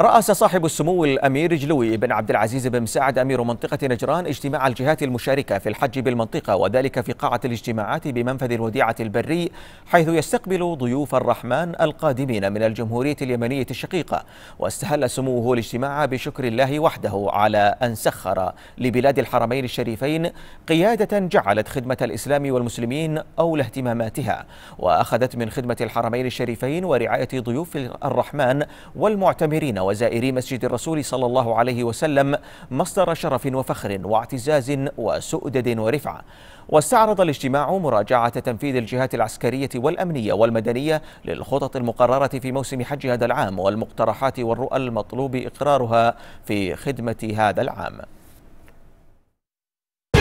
رأس صاحب السمو الأمير جلوي بن عبد العزيز بن مساعد أمير منطقة نجران اجتماع الجهات المشاركة في الحج بالمنطقة وذلك في قاعة الاجتماعات بمنفذ الوديعة البري حيث يستقبل ضيوف الرحمن القادمين من الجمهورية اليمنية الشقيقة واستهل سموه الاجتماع بشكر الله وحده على أن سخر لبلاد الحرمين الشريفين قيادة جعلت خدمة الإسلام والمسلمين أولى اهتماماتها وأخذت من خدمة الحرمين الشريفين ورعاية ضيوف الرحمن والمعتمرين وزائري مسجد الرسول صلى الله عليه وسلم مصدر شرف وفخر واعتزاز وسؤدد ورفعة واستعرض الاجتماع مراجعة تنفيذ الجهات العسكرية والأمنية والمدنية للخطط المقررة في موسم حج هذا العام والمقترحات والرؤى المطلوب إقرارها في خدمة هذا العام